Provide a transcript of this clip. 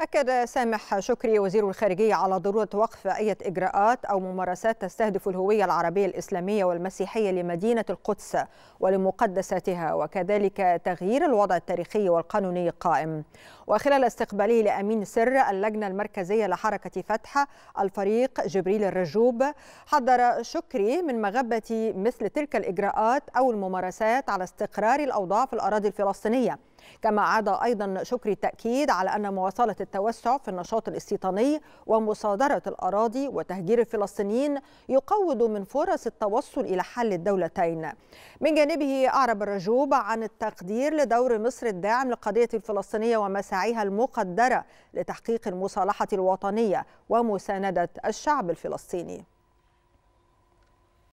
أكد سامح شكري وزير الخارجية على ضرورة وقف أي إجراءات أو ممارسات تستهدف الهوية العربية الإسلامية والمسيحية لمدينة القدس ولمقدساتها وكذلك تغيير الوضع التاريخي والقانوني القائم وخلال استقباله لأمين سر اللجنة المركزية لحركة فتح الفريق جبريل الرجوب حذر شكري من مغبة مثل تلك الإجراءات أو الممارسات على استقرار الأوضاع في الأراضي الفلسطينية كما عاد أيضا شكري التأكيد على أن مواصلة التوسع في النشاط الاستيطاني ومصادرة الأراضي وتهجير الفلسطينيين يقوض من فرص التوصل إلى حل الدولتين من جانبه أعرب الرجوب عن التقدير لدور مصر الداعم للقضية الفلسطينية ومساعيها المقدرة لتحقيق المصالحة الوطنية ومساندة الشعب الفلسطيني